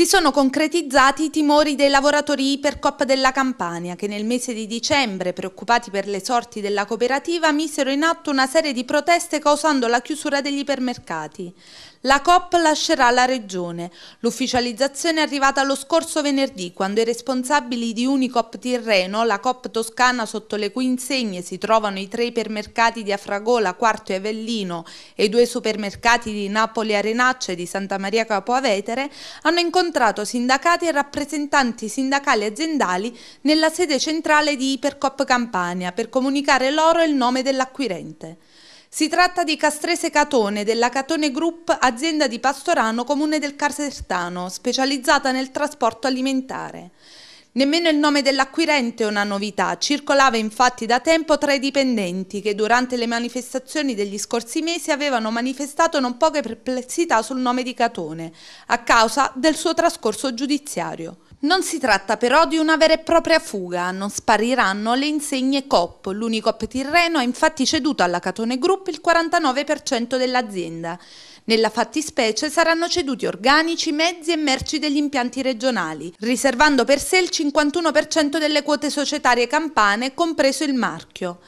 Si sono concretizzati i timori dei lavoratori Ipercop della Campania che nel mese di dicembre, preoccupati per le sorti della cooperativa, misero in atto una serie di proteste causando la chiusura degli ipermercati. La COP lascerà la regione. L'ufficializzazione è arrivata lo scorso venerdì quando i responsabili di Unicop Tirreno, la COP Toscana sotto le cui insegne si trovano i tre ipermercati di Afragola, Quarto e Avellino e i due supermercati di Napoli Arenaccia e di Santa Maria Capo Avetere, hanno incontrato incontrato sindacati e rappresentanti sindacali aziendali nella sede centrale di Ipercop Campania per comunicare loro il nome dell'acquirente. Si tratta di Castrese Catone della Catone Group, azienda di Pastorano, comune del Casertano, specializzata nel trasporto alimentare. Nemmeno il nome dell'acquirente è una novità, circolava infatti da tempo tra i dipendenti che durante le manifestazioni degli scorsi mesi avevano manifestato non poche perplessità sul nome di Catone, a causa del suo trascorso giudiziario. Non si tratta però di una vera e propria fuga, non spariranno le insegne COP. L'Unicop Tirreno ha infatti ceduto alla Catone Group il 49% dell'azienda. Nella fattispecie saranno ceduti organici, mezzi e merci degli impianti regionali, riservando per sé il 51% delle quote societarie campane, compreso il marchio.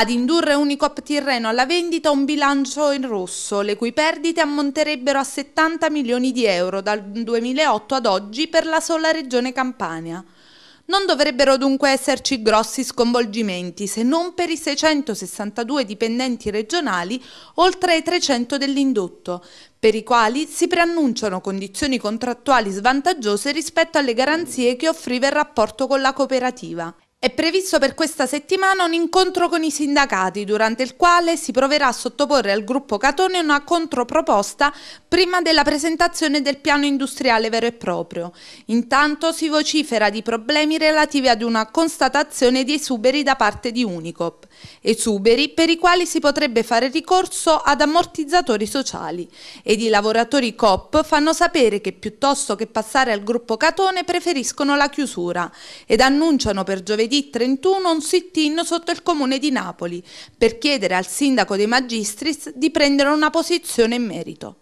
Ad indurre Unicop Tirreno alla vendita un bilancio in rosso, le cui perdite ammonterebbero a 70 milioni di euro dal 2008 ad oggi per la sola regione Campania. Non dovrebbero dunque esserci grossi sconvolgimenti, se non per i 662 dipendenti regionali, oltre ai 300 dell'indotto, per i quali si preannunciano condizioni contrattuali svantaggiose rispetto alle garanzie che offriva il rapporto con la cooperativa. È previsto per questa settimana un incontro con i sindacati, durante il quale si proverà a sottoporre al gruppo Catone una controproposta prima della presentazione del piano industriale vero e proprio. Intanto si vocifera di problemi relativi ad una constatazione di esuberi da parte di Unicop, esuberi per i quali si potrebbe fare ricorso ad ammortizzatori sociali ed i lavoratori COP fanno sapere che piuttosto che passare al gruppo Catone preferiscono la chiusura ed annunciano per giovedì giovedì 31 un sit-in sotto il comune di Napoli per chiedere al sindaco De Magistris di prendere una posizione in merito.